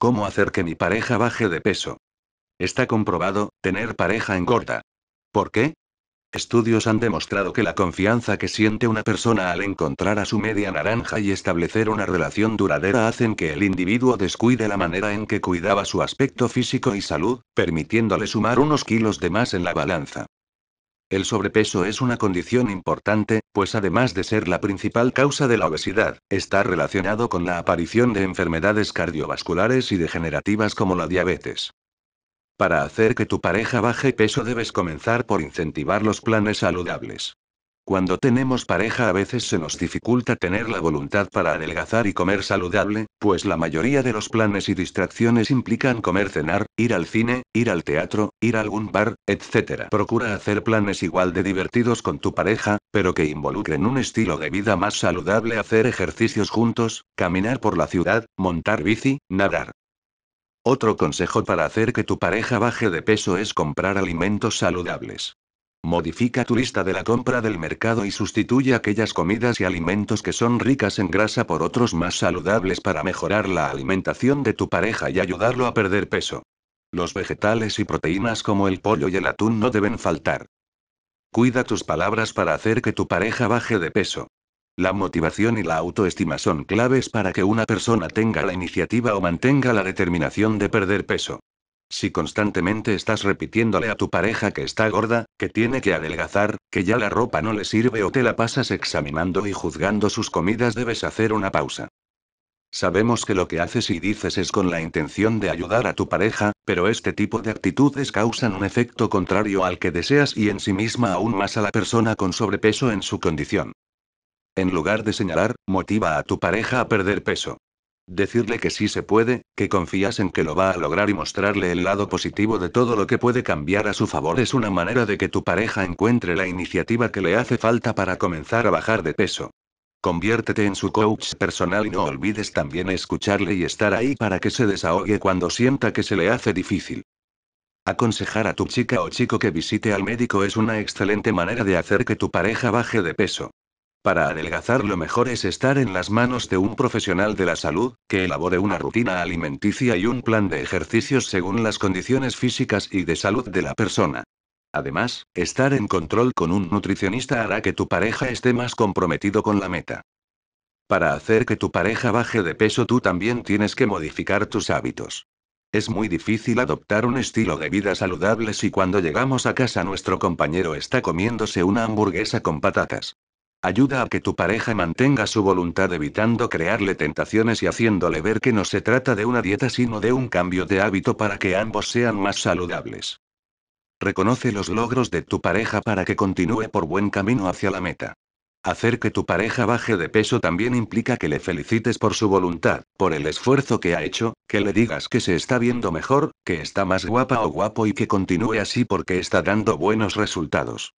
¿Cómo hacer que mi pareja baje de peso? Está comprobado, tener pareja engorda. ¿Por qué? Estudios han demostrado que la confianza que siente una persona al encontrar a su media naranja y establecer una relación duradera hacen que el individuo descuide la manera en que cuidaba su aspecto físico y salud, permitiéndole sumar unos kilos de más en la balanza. El sobrepeso es una condición importante, pues además de ser la principal causa de la obesidad, está relacionado con la aparición de enfermedades cardiovasculares y degenerativas como la diabetes. Para hacer que tu pareja baje peso debes comenzar por incentivar los planes saludables. Cuando tenemos pareja a veces se nos dificulta tener la voluntad para adelgazar y comer saludable, pues la mayoría de los planes y distracciones implican comer, cenar, ir al cine, ir al teatro, ir a algún bar, etc. Procura hacer planes igual de divertidos con tu pareja, pero que involucren un estilo de vida más saludable, hacer ejercicios juntos, caminar por la ciudad, montar bici, nadar. Otro consejo para hacer que tu pareja baje de peso es comprar alimentos saludables. Modifica tu lista de la compra del mercado y sustituye aquellas comidas y alimentos que son ricas en grasa por otros más saludables para mejorar la alimentación de tu pareja y ayudarlo a perder peso. Los vegetales y proteínas como el pollo y el atún no deben faltar. Cuida tus palabras para hacer que tu pareja baje de peso. La motivación y la autoestima son claves para que una persona tenga la iniciativa o mantenga la determinación de perder peso. Si constantemente estás repitiéndole a tu pareja que está gorda, que tiene que adelgazar, que ya la ropa no le sirve o te la pasas examinando y juzgando sus comidas, debes hacer una pausa. Sabemos que lo que haces y dices es con la intención de ayudar a tu pareja, pero este tipo de actitudes causan un efecto contrario al que deseas y en sí misma aún más a la persona con sobrepeso en su condición. En lugar de señalar, motiva a tu pareja a perder peso. Decirle que sí se puede, que confías en que lo va a lograr y mostrarle el lado positivo de todo lo que puede cambiar a su favor es una manera de que tu pareja encuentre la iniciativa que le hace falta para comenzar a bajar de peso. Conviértete en su coach personal y no olvides también escucharle y estar ahí para que se desahogue cuando sienta que se le hace difícil. Aconsejar a tu chica o chico que visite al médico es una excelente manera de hacer que tu pareja baje de peso. Para adelgazar lo mejor es estar en las manos de un profesional de la salud, que elabore una rutina alimenticia y un plan de ejercicios según las condiciones físicas y de salud de la persona. Además, estar en control con un nutricionista hará que tu pareja esté más comprometido con la meta. Para hacer que tu pareja baje de peso tú también tienes que modificar tus hábitos. Es muy difícil adoptar un estilo de vida saludable si cuando llegamos a casa nuestro compañero está comiéndose una hamburguesa con patatas. Ayuda a que tu pareja mantenga su voluntad evitando crearle tentaciones y haciéndole ver que no se trata de una dieta sino de un cambio de hábito para que ambos sean más saludables. Reconoce los logros de tu pareja para que continúe por buen camino hacia la meta. Hacer que tu pareja baje de peso también implica que le felicites por su voluntad, por el esfuerzo que ha hecho, que le digas que se está viendo mejor, que está más guapa o guapo y que continúe así porque está dando buenos resultados.